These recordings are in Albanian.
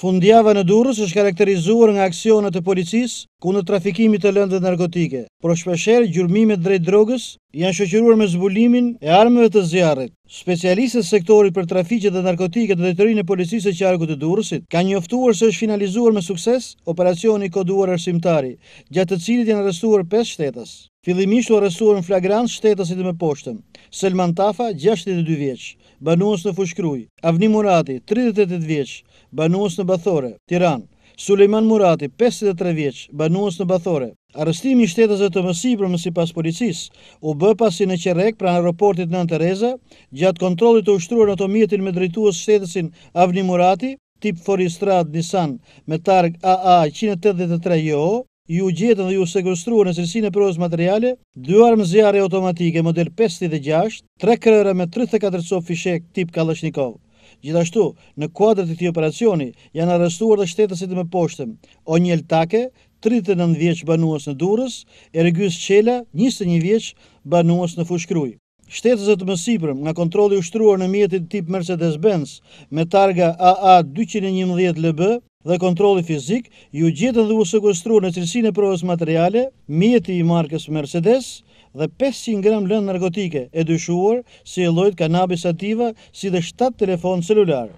Fundjava në Durrës është karakterizuar nga aksionet e policisë kundër trafikimit të lëndëve narkotike, por shpeshherë gjurmimet drejt drogës janë shoqëruar me zbulimin e armëve të zjarrit. Specialistët e sektorit për trafiqet dhe narkotike të drejtorisë e policisë së qarkut të Durrësit kanë njoftuar se është finalizuar me sukses operacioni koduar arsimtari, gjatë të cilit janë arrestuar 5 shtetas. Fillimisht u arrestuar në flagrant shtetësit me poshtëm. Selman Tafa, 62 vjeç, banues në Fushkruj. Avni Murati, 38 vjeç, banues në Bathore, Tiranë. Suleiman Murati, 53 vjeç, banues në Bathore. Arrestimi i shtetësve të mësipër më sipas policisë u bë pasi në pra pranë aeroportit në Tereza, gjatë kontrollit të ushtruar në automjetin me drejtues shtetësin Avni Murati, tip Foristrad Nissan me targ AA 183 JO, ju gjetën dhe ju sekustruën e sërsin e provës materiale, 2 armë zjarë automatike model 56, 3 kërëre me 34 sof fishek tip Kalashnikov. Gjithashtu, në kuadrët të ti operacioni, janë arrestuar dhe shtetësit me poshtëm, o një eltake, 39 vjeç banuës në durës, e rëgjus qela, 21 vjeç banuës në fushkruj. Shtetës e të mësipërm nga kontroli ushtruar në mjetit tip Mercedes-Benz me targa AA211 LB, dhe kontroli fizik, ju gjithë dhe u sekwestru në cilësine provës materiale, mjeti i markës Mercedes dhe 500 gram lënë narkotike e dyshuar si e lojt kanabis ativa si dhe 7 telefon celular.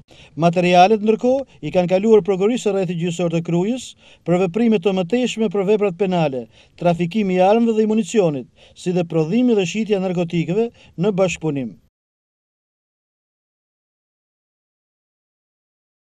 Materialet nërko i kanë kaluar prokurisë rrethi gjysor të krujës për veprime të mëtejshme për veprat penale, trafikimi armëve dhe municionit, si dhe prodhimi dhe shqitja narkotikeve në bashkëpunim.